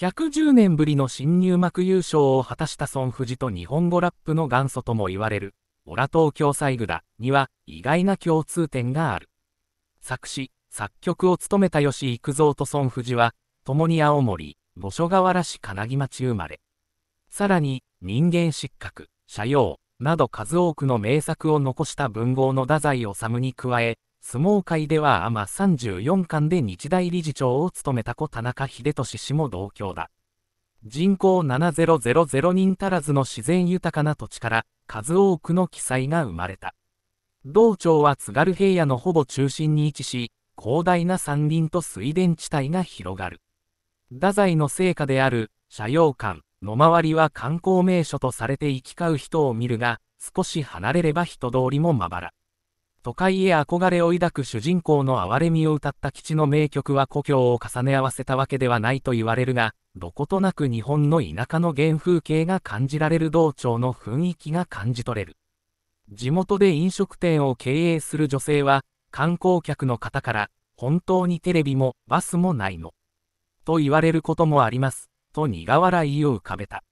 110年ぶりの新入幕優勝を果たした孫富士と日本語ラップの元祖とも言われる、オラ東京サイグダには意外な共通点がある。作詞、作曲を務めた吉幾三と孫富士は、共に青森、五所川原市金木町生まれ。さらに、人間失格、社用、など数多くの名作を残した文豪の太宰治に加え、相撲界ではアマ34巻で日大理事長を務めた子田中秀俊氏も同郷だ。人口7000人足らずの自然豊かな土地から数多くの記載が生まれた。道庁は津軽平野のほぼ中心に位置し、広大な山林と水田地帯が広がる。太宰の成果である斜陽館の周りは観光名所とされて行き交う人を見るが、少し離れれば人通りもまばら。都会へ憧れを抱く主人公の哀れみを歌った基地の名曲は故郷を重ね合わせたわけではないと言われるが、どことなく日本の田舎の原風景が感じられる道庁の雰囲気が感じ取れる。地元で飲食店を経営する女性は、観光客の方から、本当にテレビもバスもないの。と言われることもあります、と苦笑いを浮かべた。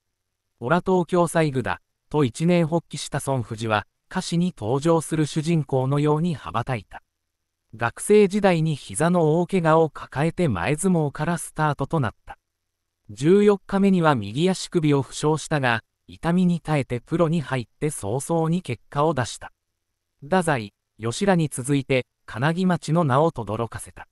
オラ東京西部だ、と一年発起した孫富士は、歌詞に登場する主人公のように羽ばたいた。学生時代に膝の大怪我を抱えて前相撲からスタートとなった。14日目には右足首を負傷したが、痛みに耐えてプロに入って早々に結果を出した。太宰、吉良に続いて、金木町の名を轟かせた。